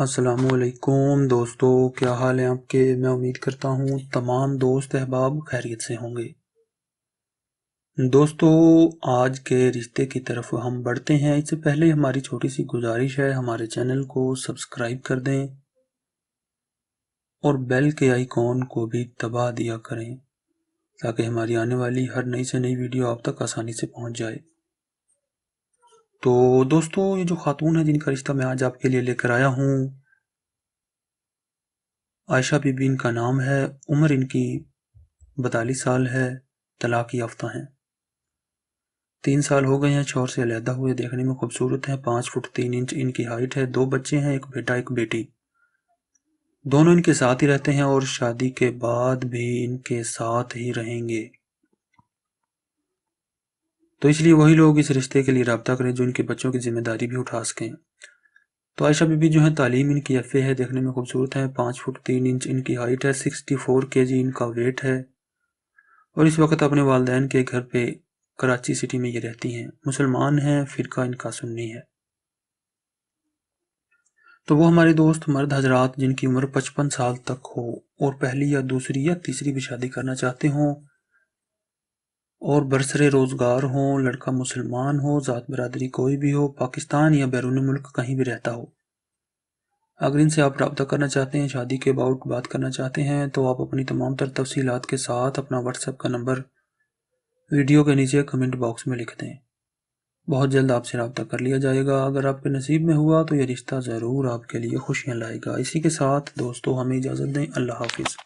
असलकुम दोस्तों क्या हाल है आपके मैं उम्मीद करता हूँ तमाम दोस्त अहबाब खैरियत से होंगे दोस्तों आज के रिश्ते की तरफ हम बढ़ते हैं इससे पहले हमारी छोटी सी गुजारिश है हमारे चैनल को सब्सक्राइब कर दें और बेल के आइकॉन को भी दबा दिया करें ताकि हमारी आने वाली हर नई से नई वीडियो आप तक आसानी से पहुँच जाए तो दोस्तों ये जो खातून है जिनका रिश्ता मैं आज आपके लिए लेकर आया हूँ आयशा बीबी इनका नाम है उम्र इनकी बतालीस साल है तलाक याफ्ता हैं तीन साल हो गए हैं शोर से अलहदा हुए देखने में खूबसूरत हैं पाँच फुट तीन इंच इनकी हाइट है दो बच्चे हैं एक बेटा एक बेटी दोनों इनके साथ ही रहते हैं और शादी के बाद भी इनके साथ ही रहेंगे तो इसलिए वही लोग इस रिश्ते के लिए रबता करें जो इनके बच्चों की जिम्मेदारी भी उठा सकें तो आयशा बीबी जो है तालीम इनकी एफ है देखने में खूबसूरत है पाँच फुट तीन इंच इनकी हाइट है सिक्सटी फोर के जी इनका वेट है और इस वक्त अपने वालदेन के घर पे कराची सिटी में ये रहती हैं मुसलमान हैं फ़िरका इनका सुन्नी है तो वो हमारे दोस्त मर्द हजरात जिनकी उम्र पचपन साल तक हो और पहली या दूसरी या तीसरी भी शादी करना चाहते हों और बरसरे रोज़गार हो लड़का मुसलमान हो ज़ात बरदरी कोई भी हो पाकिस्तान या बैरून मुल्क कहीं भी रहता हो अगर इनसे आप रबता करना चाहते हैं शादी के अबाउट बात करना चाहते हैं तो आप अपनी तमाम तर तफसीत के साथ अपना व्हाट्सएप का नंबर वीडियो के नीचे कमेंट बॉक्स में लिख दें बहुत जल्द आपसे रबता कर लिया जाएगा अगर आपके नसीब में हुआ तो यह रिश्ता ज़रूर आपके लिए खुशियाँ लाएगा इसी के साथ दोस्तों हमें इजाज़त दें अल्लाह हाफिज़